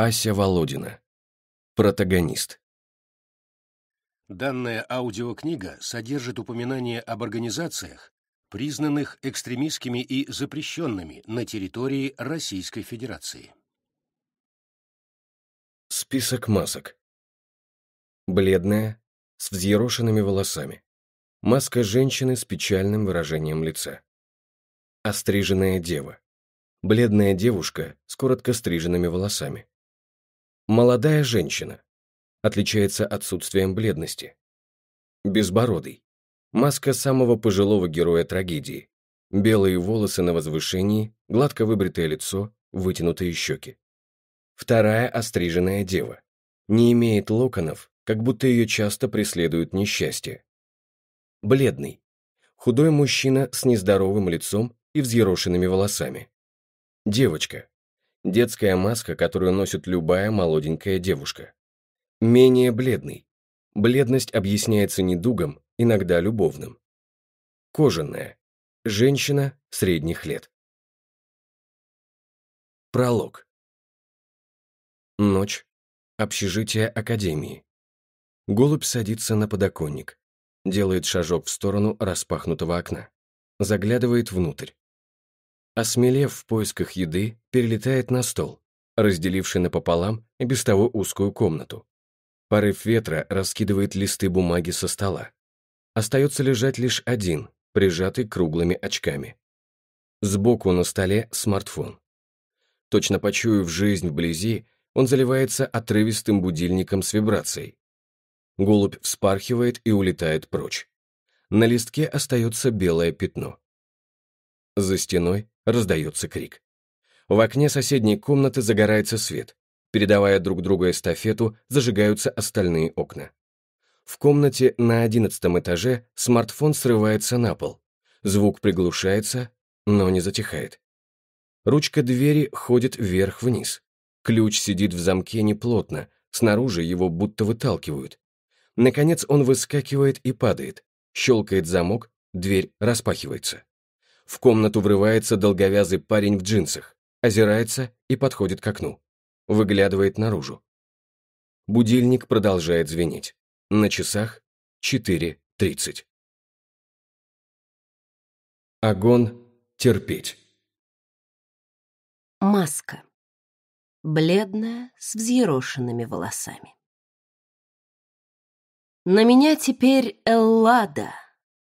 Ася Володина. Протагонист. Данная аудиокнига содержит упоминания об организациях, признанных экстремистскими и запрещенными на территории Российской Федерации. Список масок. Бледная, с взъерошенными волосами. Маска женщины с печальным выражением лица. Остриженная дева. Бледная девушка с коротко стриженными волосами. Молодая женщина. Отличается отсутствием бледности. Безбородый. Маска самого пожилого героя трагедии. Белые волосы на возвышении, гладко выбритое лицо, вытянутые щеки. Вторая остриженная дева. Не имеет локонов, как будто ее часто преследуют несчастье. Бледный. Худой мужчина с нездоровым лицом и взъерошенными волосами. Девочка. Детская маска, которую носит любая молоденькая девушка. Менее бледный. Бледность объясняется недугом, иногда любовным. Кожаная. Женщина средних лет. Пролог. Ночь. Общежитие Академии. Голубь садится на подоконник. Делает шажок в сторону распахнутого окна. Заглядывает внутрь осмелев в поисках еды, перелетает на стол, разделивший напополам и без того узкую комнату. Порыв ветра раскидывает листы бумаги со стола. Остается лежать лишь один, прижатый круглыми очками. Сбоку на столе смартфон. Точно почуяв жизнь вблизи, он заливается отрывистым будильником с вибрацией. Голубь вспархивает и улетает прочь. На листке остается белое пятно. За стеной Раздается крик. В окне соседней комнаты загорается свет. Передавая друг другу эстафету, зажигаются остальные окна. В комнате на одиннадцатом этаже смартфон срывается на пол. Звук приглушается, но не затихает. Ручка двери ходит вверх-вниз. Ключ сидит в замке неплотно, снаружи его будто выталкивают. Наконец он выскакивает и падает. Щелкает замок, дверь распахивается. В комнату врывается долговязый парень в джинсах, озирается и подходит к окну. Выглядывает наружу. Будильник продолжает звенеть. На часах 4.30. Огон терпеть. Маска. Бледная, с взъерошенными волосами. На меня теперь Эллада.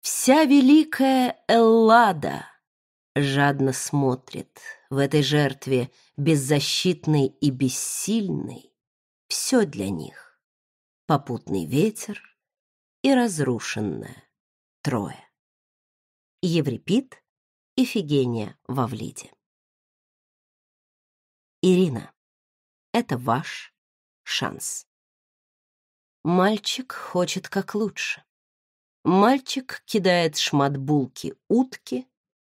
Вся великая Эллада жадно смотрит в этой жертве, беззащитной и бессильной, все для них. Попутный ветер и разрушенное Трое. Еврипид, во Вавлиде. Ирина, это ваш шанс. Мальчик хочет как лучше. Мальчик кидает шмат булки утки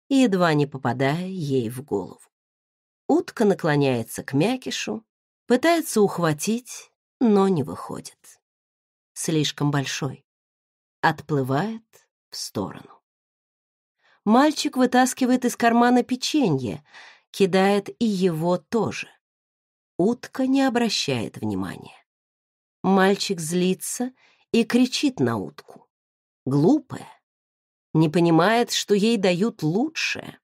едва не попадая ей в голову. Утка наклоняется к мякишу, пытается ухватить, но не выходит. Слишком большой. Отплывает в сторону. Мальчик вытаскивает из кармана печенье, кидает и его тоже. Утка не обращает внимания. Мальчик злится и кричит на утку глупая, не понимает, что ей дают лучшее.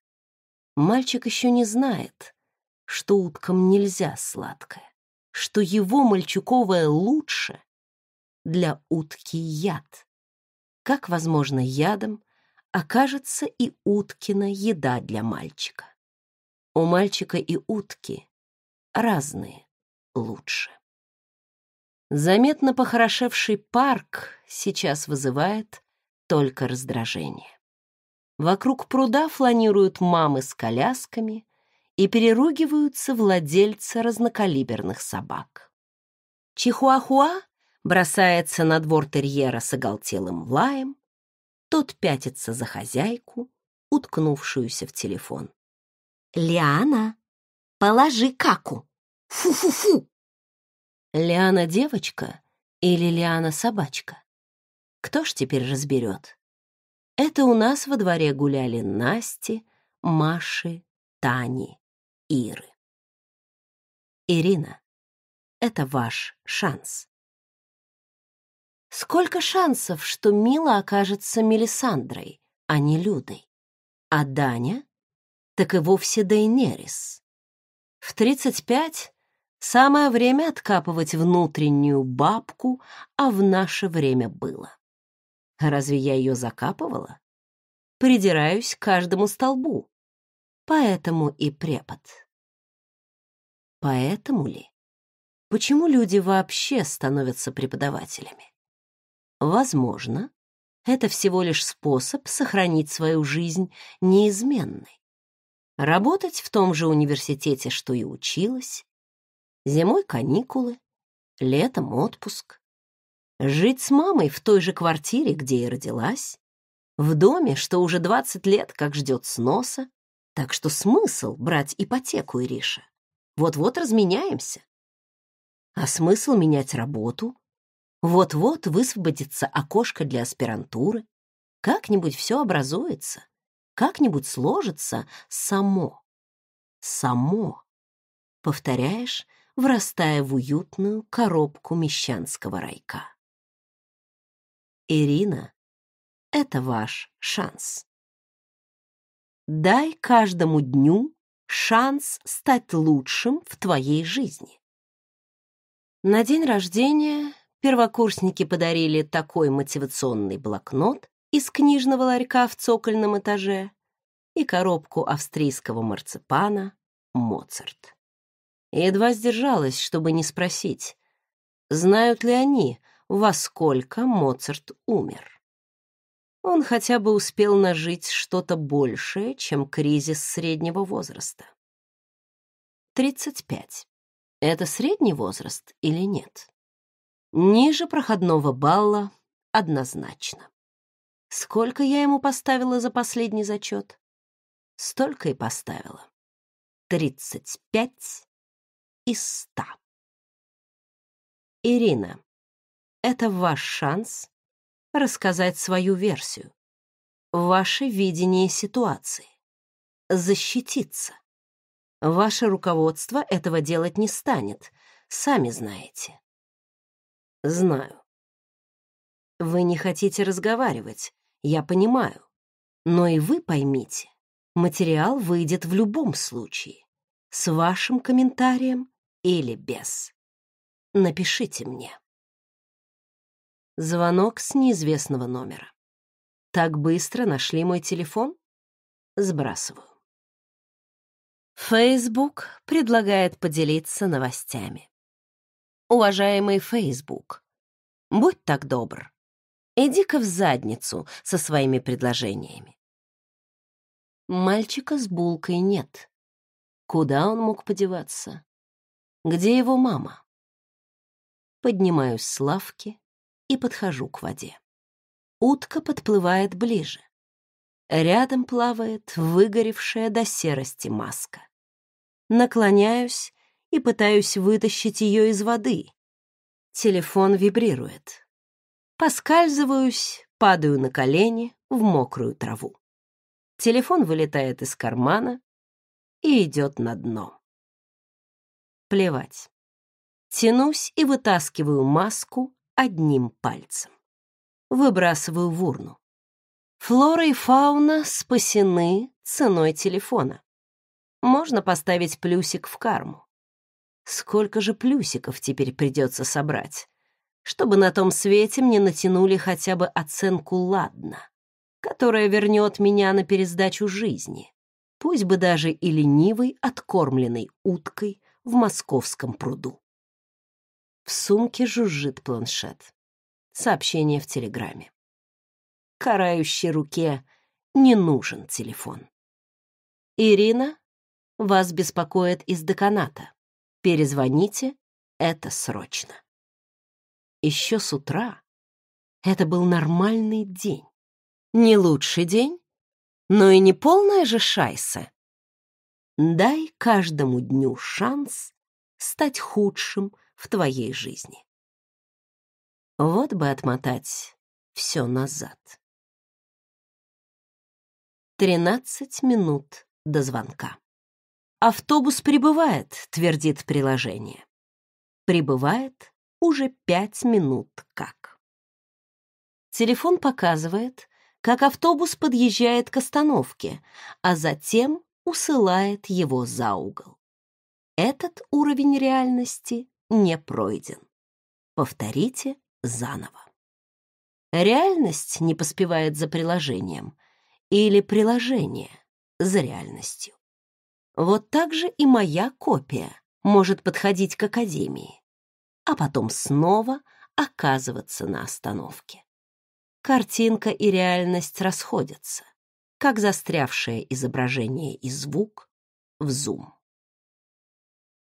Мальчик еще не знает, что уткам нельзя сладкое, что его мальчуковое лучше для утки яд. Как, возможно, ядом окажется и уткина еда для мальчика. У мальчика и утки разные лучше. Заметно похорошевший парк сейчас вызывает только раздражение. Вокруг пруда фланируют мамы с колясками и переругиваются владельцы разнокалиберных собак. Чихуахуа бросается на двор терьера с оголтелым лаем, тот пятится за хозяйку, уткнувшуюся в телефон. «Лиана, положи каку! Фу-фу-фу!» Лиана девочка или Лиана собачка? Кто ж теперь разберет? Это у нас во дворе гуляли Насти, Маши, Тани, Иры. Ирина, это ваш шанс. Сколько шансов, что Мила окажется Мелисандрой, а не Людой? А Даня? Так и вовсе Дейнерис. В 35 самое время откапывать внутреннюю бабку, а в наше время было. Разве я ее закапывала? Придираюсь к каждому столбу. Поэтому и препод. Поэтому ли? Почему люди вообще становятся преподавателями? Возможно, это всего лишь способ сохранить свою жизнь неизменной. Работать в том же университете, что и училась, зимой каникулы, летом отпуск, Жить с мамой в той же квартире, где и родилась, в доме, что уже 20 лет как ждет сноса, так что смысл брать ипотеку, Ириша? Вот-вот разменяемся. А смысл менять работу? Вот-вот высвободится окошко для аспирантуры. Как-нибудь все образуется. Как-нибудь сложится само. Само. Повторяешь, врастая в уютную коробку мещанского райка. Ирина, это ваш шанс. Дай каждому дню шанс стать лучшим в твоей жизни. На день рождения первокурсники подарили такой мотивационный блокнот из книжного ларька в цокольном этаже и коробку австрийского марципана «Моцарт». Едва сдержалась, чтобы не спросить, знают ли они, во сколько Моцарт умер. Он хотя бы успел нажить что-то большее, чем кризис среднего возраста. 35. Это средний возраст или нет? Ниже проходного балла однозначно. Сколько я ему поставила за последний зачет? Столько и поставила. 35 из 100. Ирина. Это ваш шанс рассказать свою версию, ваше видение ситуации, защититься. Ваше руководство этого делать не станет, сами знаете. Знаю. Вы не хотите разговаривать, я понимаю. Но и вы поймите, материал выйдет в любом случае, с вашим комментарием или без. Напишите мне. Звонок с неизвестного номера. Так быстро нашли мой телефон? Сбрасываю. Facebook предлагает поделиться новостями. Уважаемый Facebook, будь так добр, иди-ка в задницу со своими предложениями. Мальчика с булкой нет. Куда он мог подеваться? Где его мама? Поднимаюсь с лавки, и подхожу к воде. Утка подплывает ближе. Рядом плавает выгоревшая до серости маска. Наклоняюсь и пытаюсь вытащить ее из воды. Телефон вибрирует. Поскальзываюсь, падаю на колени в мокрую траву. Телефон вылетает из кармана и идет на дно. Плевать. Тянусь и вытаскиваю маску одним пальцем. Выбрасываю в урну. Флора и фауна спасены ценой телефона. Можно поставить плюсик в карму. Сколько же плюсиков теперь придется собрать, чтобы на том свете мне натянули хотя бы оценку «ладно», которая вернет меня на пересдачу жизни, пусть бы даже и ленивой, откормленной уткой в московском пруду. В сумке жужжит планшет. Сообщение в Телеграме. Карающей руке не нужен телефон. «Ирина, вас беспокоит из деканата. Перезвоните, это срочно». Еще с утра это был нормальный день. Не лучший день, но и не полная же шайса. Дай каждому дню шанс стать худшим, в твоей жизни. Вот бы отмотать все назад. Тринадцать минут до звонка. «Автобус прибывает», — твердит приложение. Прибывает уже пять минут как. Телефон показывает, как автобус подъезжает к остановке, а затем усылает его за угол. Этот уровень реальности не пройден. Повторите заново. Реальность не поспевает за приложением или приложение за реальностью. Вот так же и моя копия может подходить к академии, а потом снова оказываться на остановке. Картинка и реальность расходятся, как застрявшее изображение и звук в зум.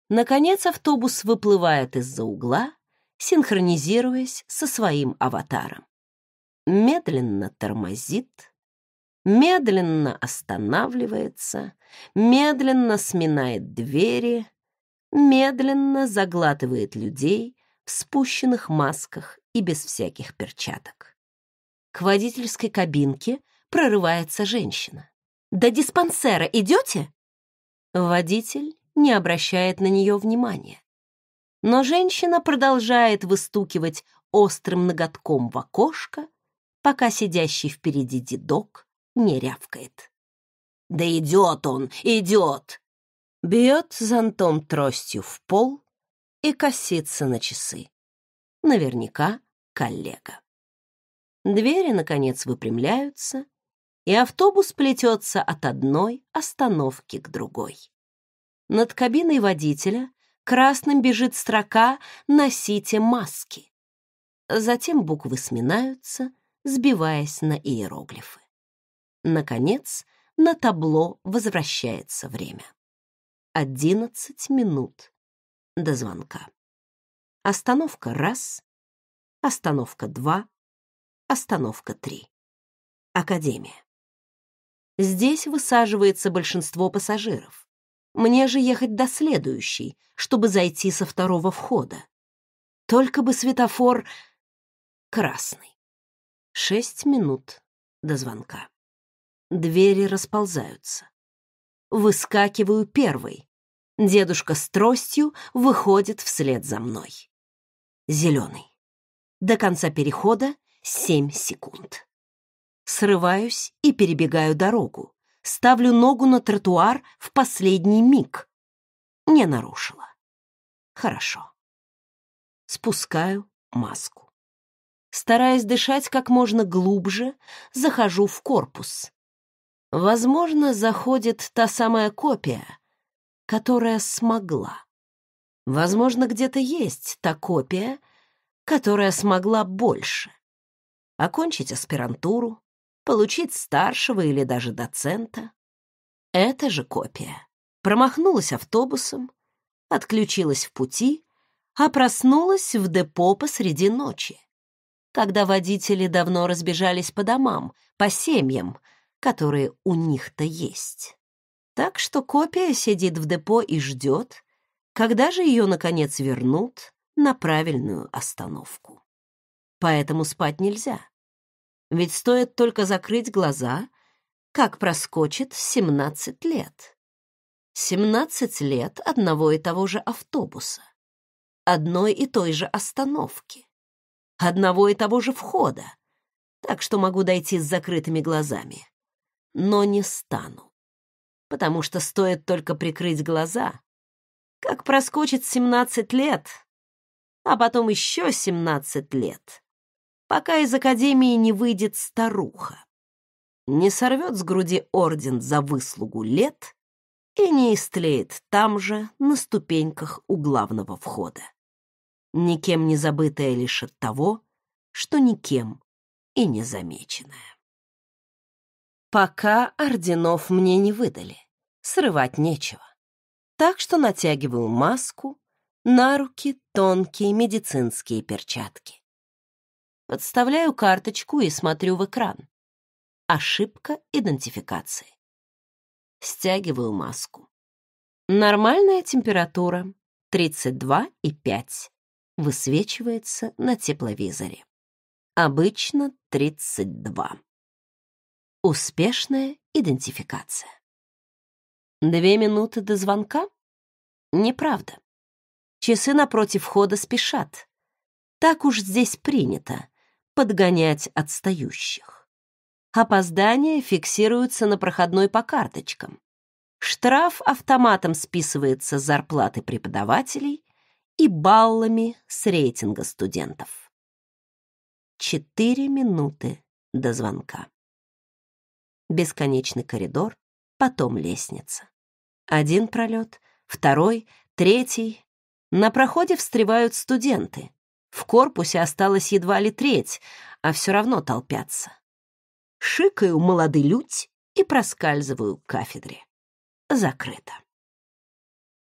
Наконец автобус выплывает из-за угла, синхронизируясь со своим аватаром. Медленно тормозит, медленно останавливается, медленно сминает двери, медленно заглатывает людей в спущенных масках и без всяких перчаток. К водительской кабинке прорывается женщина. «До диспансера идете?» Водитель не обращает на нее внимания. Но женщина продолжает выстукивать острым ноготком в окошко, пока сидящий впереди дедок не рявкает. «Да идет он, идет!» Бьет зонтом тростью в пол и косится на часы. Наверняка коллега. Двери, наконец, выпрямляются, и автобус плетется от одной остановки к другой. Над кабиной водителя красным бежит строка «Носите маски». Затем буквы сминаются, сбиваясь на иероглифы. Наконец, на табло возвращается время. Одиннадцать минут до звонка. Остановка раз, остановка два, остановка три. Академия. Здесь высаживается большинство пассажиров. Мне же ехать до следующей, чтобы зайти со второго входа. Только бы светофор красный. Шесть минут до звонка. Двери расползаются. Выскакиваю первый. Дедушка с тростью выходит вслед за мной. Зеленый. До конца перехода семь секунд. Срываюсь и перебегаю дорогу ставлю ногу на тротуар в последний миг. Не нарушила. Хорошо. Спускаю маску. Стараясь дышать как можно глубже, захожу в корпус. Возможно, заходит та самая копия, которая смогла. Возможно, где-то есть та копия, которая смогла больше. Окончить аспирантуру, получить старшего или даже доцента. Это же копия. Промахнулась автобусом, отключилась в пути, а проснулась в депо посреди ночи, когда водители давно разбежались по домам, по семьям, которые у них-то есть. Так что копия сидит в депо и ждет, когда же ее, наконец, вернут на правильную остановку. Поэтому спать нельзя. Ведь стоит только закрыть глаза, как проскочит 17 лет. 17 лет одного и того же автобуса, одной и той же остановки, одного и того же входа, так что могу дойти с закрытыми глазами. Но не стану, потому что стоит только прикрыть глаза, как проскочит 17 лет, а потом еще 17 лет — пока из Академии не выйдет старуха, не сорвет с груди орден за выслугу лет и не истлеет там же, на ступеньках у главного входа. Никем не забытая лишь от того, что никем и не замеченная. Пока орденов мне не выдали, срывать нечего. Так что натягиваю маску, на руки тонкие медицинские перчатки. Подставляю карточку и смотрю в экран. Ошибка идентификации. Стягиваю маску. Нормальная температура 32,5. Высвечивается на тепловизоре. Обычно 32. Успешная идентификация. Две минуты до звонка? Неправда. Часы напротив входа спешат. Так уж здесь принято подгонять отстающих. Опоздания фиксируются на проходной по карточкам. Штраф автоматом списывается с зарплаты преподавателей и баллами с рейтинга студентов. Четыре минуты до звонка. Бесконечный коридор, потом лестница. Один пролет, второй, третий. На проходе встревают студенты. В корпусе осталось едва ли треть, а все равно толпятся. Шикаю молодый людь и проскальзываю к кафедре. Закрыто.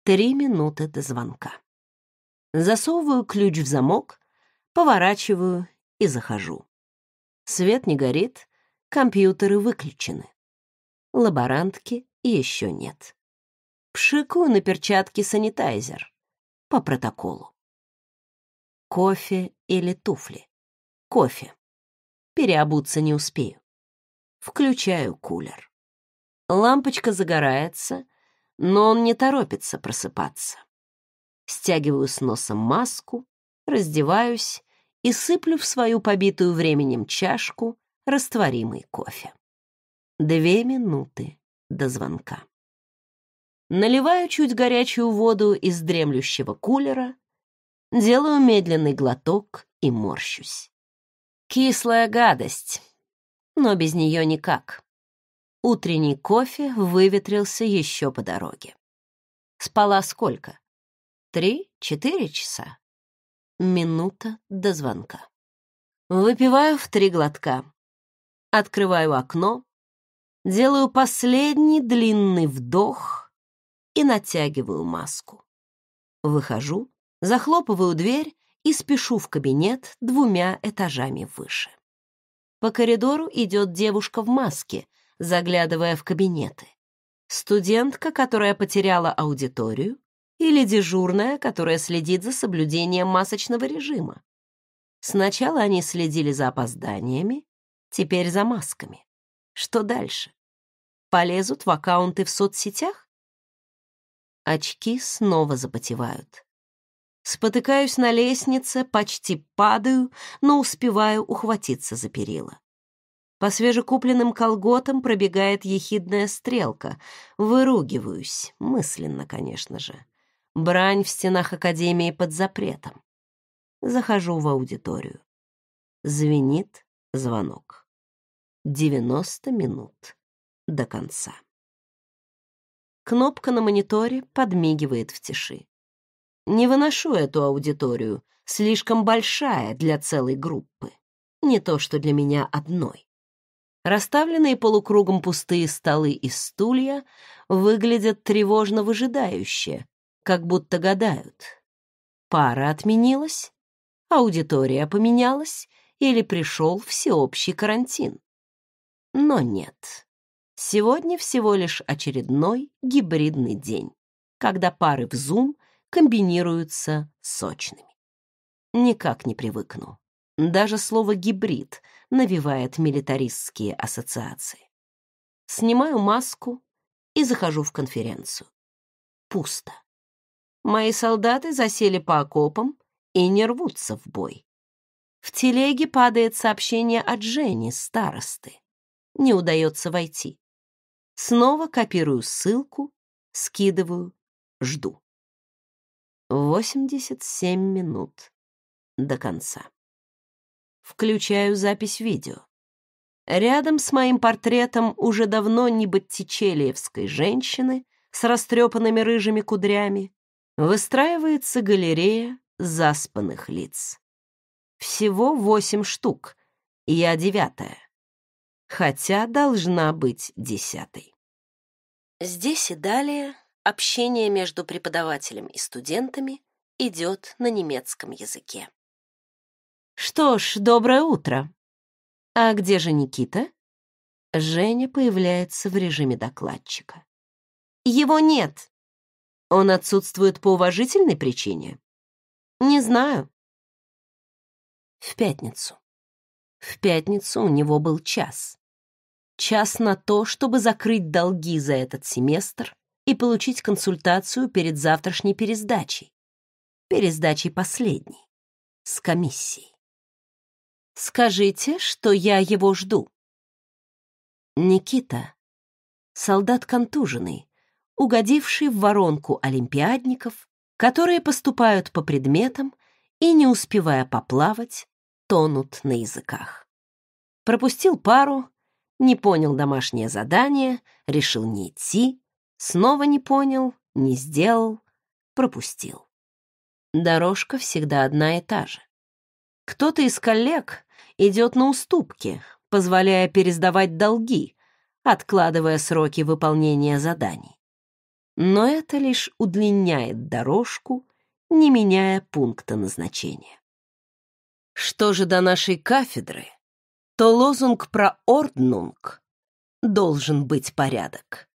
Три минуты до звонка. Засовываю ключ в замок, поворачиваю и захожу. Свет не горит, компьютеры выключены. Лаборантки еще нет. Пшикаю на перчатке санитайзер. По протоколу кофе или туфли. Кофе. Переобуться не успею. Включаю кулер. Лампочка загорается, но он не торопится просыпаться. Стягиваю с носом маску, раздеваюсь и сыплю в свою побитую временем чашку растворимый кофе. Две минуты до звонка. Наливаю чуть горячую воду из дремлющего кулера, Делаю медленный глоток и морщусь. Кислая гадость, но без нее никак. Утренний кофе выветрился еще по дороге. Спала сколько? Три-четыре часа. Минута до звонка. Выпиваю в три глотка. Открываю окно, делаю последний длинный вдох и натягиваю маску. Выхожу захлопываю дверь и спешу в кабинет двумя этажами выше. По коридору идет девушка в маске, заглядывая в кабинеты. Студентка, которая потеряла аудиторию, или дежурная, которая следит за соблюдением масочного режима. Сначала они следили за опозданиями, теперь за масками. Что дальше? Полезут в аккаунты в соцсетях? Очки снова запотевают. Спотыкаюсь на лестнице, почти падаю, но успеваю ухватиться за перила. По свежекупленным колготам пробегает ехидная стрелка. Выругиваюсь, мысленно, конечно же. Брань в стенах Академии под запретом. Захожу в аудиторию. Звенит звонок. 90 минут до конца. Кнопка на мониторе подмигивает в тиши. Не выношу эту аудиторию, слишком большая для целой группы. Не то, что для меня одной. Расставленные полукругом пустые столы и стулья выглядят тревожно выжидающе, как будто гадают. Пара отменилась, аудитория поменялась или пришел всеобщий карантин. Но нет. Сегодня всего лишь очередной гибридный день, когда пары в Zoom — комбинируются с сочными. Никак не привыкну. Даже слово «гибрид» навевает милитаристские ассоциации. Снимаю маску и захожу в конференцию. Пусто. Мои солдаты засели по окопам и не рвутся в бой. В телеге падает сообщение от Жени, старосты. Не удается войти. Снова копирую ссылку, скидываю, жду. 87 минут до конца. Включаю запись видео. Рядом с моим портретом уже давно не боттичелиевской женщины с растрепанными рыжими кудрями выстраивается галерея заспанных лиц. Всего восемь штук, и я девятая, хотя должна быть десятой. Здесь и далее Общение между преподавателем и студентами идет на немецком языке. «Что ж, доброе утро!» «А где же Никита?» Женя появляется в режиме докладчика. «Его нет!» «Он отсутствует по уважительной причине?» «Не знаю». В пятницу. В пятницу у него был час. Час на то, чтобы закрыть долги за этот семестр и получить консультацию перед завтрашней пересдачей. Пересдачей последней. С комиссией. Скажите, что я его жду. Никита. Солдат контуженный, угодивший в воронку олимпиадников, которые поступают по предметам и, не успевая поплавать, тонут на языках. Пропустил пару, не понял домашнее задание, решил не идти, Снова не понял, не сделал, пропустил. Дорожка всегда одна и та же. Кто-то из коллег идет на уступки, позволяя пересдавать долги, откладывая сроки выполнения заданий. Но это лишь удлиняет дорожку, не меняя пункта назначения. Что же до нашей кафедры, то лозунг про орднунг должен быть порядок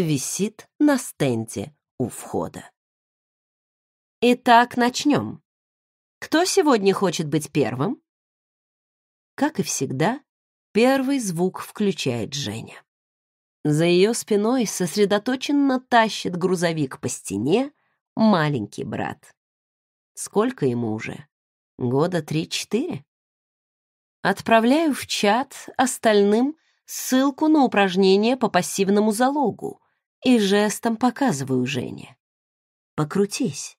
висит на стенде у входа. Итак, начнем. Кто сегодня хочет быть первым? Как и всегда, первый звук включает Женя. За ее спиной сосредоточенно тащит грузовик по стене маленький брат. Сколько ему уже? Года три-четыре? Отправляю в чат остальным ссылку на упражнение по пассивному залогу, и жестом показываю Жене. «Покрутись».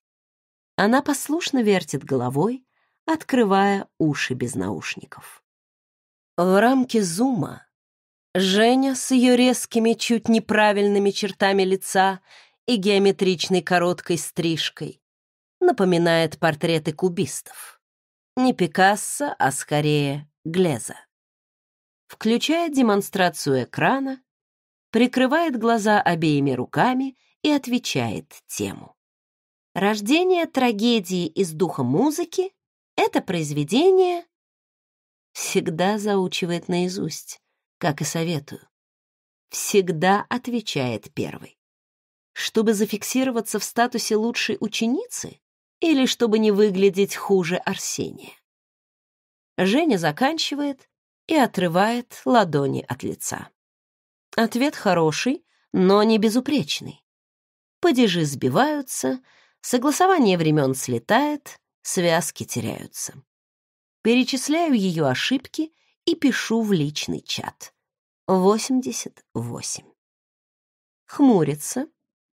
Она послушно вертит головой, открывая уши без наушников. В рамке зума Женя с ее резкими, чуть неправильными чертами лица и геометричной короткой стрижкой напоминает портреты кубистов. Не Пикассо, а скорее Глеза. Включая демонстрацию экрана, прикрывает глаза обеими руками и отвечает тему. Рождение трагедии из духа музыки — это произведение всегда заучивает наизусть, как и советую. Всегда отвечает первый. Чтобы зафиксироваться в статусе лучшей ученицы или чтобы не выглядеть хуже Арсения. Женя заканчивает и отрывает ладони от лица. Ответ хороший, но не безупречный. Падежи сбиваются, согласование времен слетает, связки теряются. Перечисляю ее ошибки и пишу в личный чат. 88. Хмурится,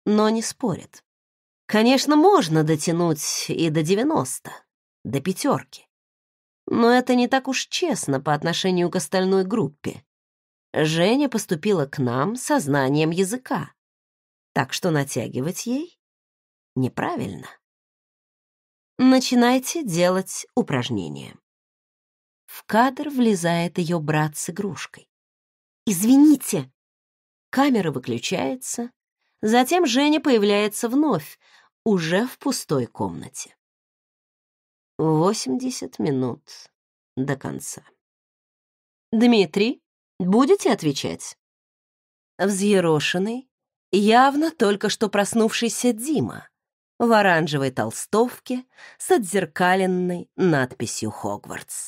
но не спорит. Конечно, можно дотянуть и до 90, до пятерки. Но это не так уж честно по отношению к остальной группе. Женя поступила к нам со знанием языка, так что натягивать ей неправильно. Начинайте делать упражнения. В кадр влезает ее брат с игрушкой. «Извините!» Камера выключается, затем Женя появляется вновь, уже в пустой комнате. 80 минут до конца. Дмитрий Будете отвечать?» Взъерошенный, явно только что проснувшийся Дима в оранжевой толстовке с отзеркаленной надписью «Хогвартс».